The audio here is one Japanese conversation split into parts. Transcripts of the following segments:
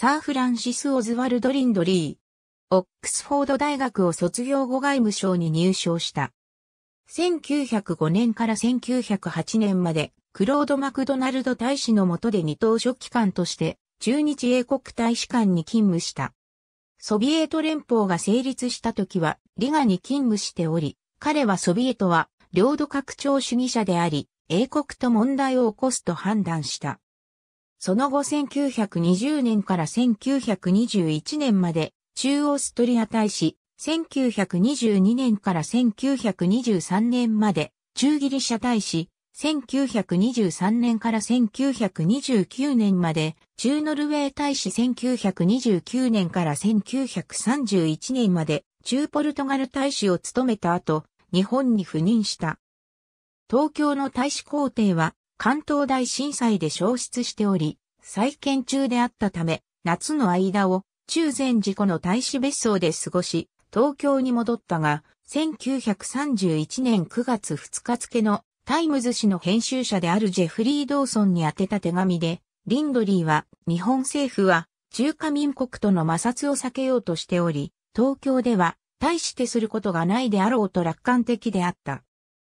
サー・フランシス・オズワルド・リンドリー。オックスフォード大学を卒業後外務省に入省した。1905年から1908年まで、クロード・マクドナルド大使の下で二等書記官として、中日英国大使館に勤務した。ソビエト連邦が成立した時は、リガに勤務しており、彼はソビエトは、領土拡張主義者であり、英国と問題を起こすと判断した。その後1920年から1921年まで中央ストリア大使、1922年から1923年まで中ギリシャ大使、1923年から1929年まで中ノルウェー大使1929年から1931年まで中ポルトガル大使を務めた後、日本に赴任した。東京の大使皇帝は関東大震災で消失しており、再建中であったため、夏の間を中禅寺湖の大使別荘で過ごし、東京に戻ったが、1931年9月2日付のタイムズ紙の編集者であるジェフリー・ドーソンに宛てた手紙で、リンドリーは日本政府は中華民国との摩擦を避けようとしており、東京では大してすることがないであろうと楽観的であった。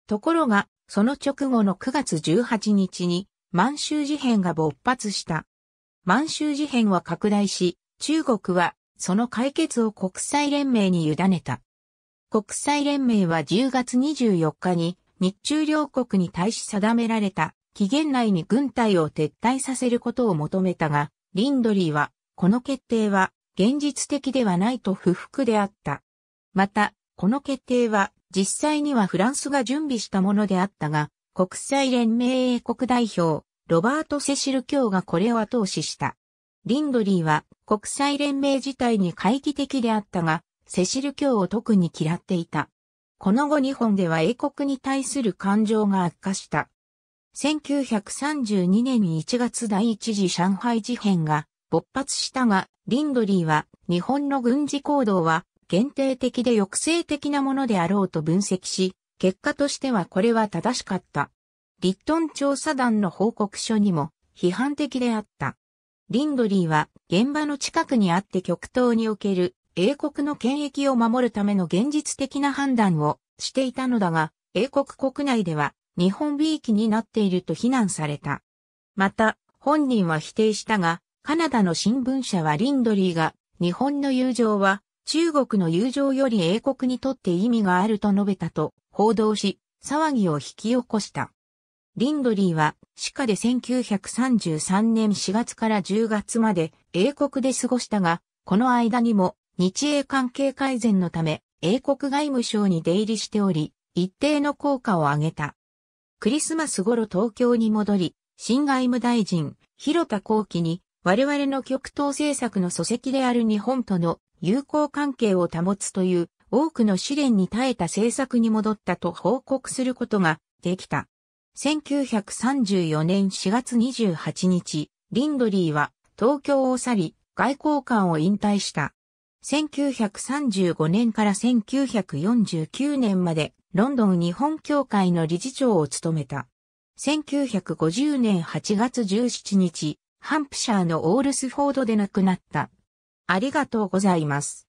ところが、その直後の9月18日に満州事変が勃発した。満州事変は拡大し、中国はその解決を国際連盟に委ねた。国際連盟は10月24日に日中両国に対し定められた期限内に軍隊を撤退させることを求めたが、リンドリーはこの決定は現実的ではないと不服であった。また、この決定は実際にはフランスが準備したものであったが、国際連盟英国代表、ロバート・セシル卿がこれを後押しした。リンドリーは国際連盟自体に懐疑的であったが、セシル卿を特に嫌っていた。この後日本では英国に対する感情が悪化した。1932年1月第一次上海事変が勃発したが、リンドリーは日本の軍事行動は限定的で抑制的なものであろうと分析し、結果としてはこれは正しかった。リットン調査団の報告書にも批判的であった。リンドリーは現場の近くにあって極東における英国の権益を守るための現実的な判断をしていたのだが、英国国内では日本ー期になっていると非難された。また、本人は否定したが、カナダの新聞社はリンドリーが日本の友情は中国の友情より英国にとって意味があると述べたと報道し、騒ぎを引き起こした。リンドリーは、歯科で1933年4月から10月まで英国で過ごしたが、この間にも日英関係改善のため英国外務省に出入りしており、一定の効果を上げた。クリスマス頃東京に戻り、新外務大臣、広田光輝に、我々の極東政策の礎石である日本との友好関係を保つという多くの試練に耐えた政策に戻ったと報告することができた。1934年4月28日、リンドリーは東京を去り外交官を引退した。1935年から1949年までロンドン日本協会の理事長を務めた。1950年8月17日、ハンプシャーのオールスフォードで亡くなった。ありがとうございます。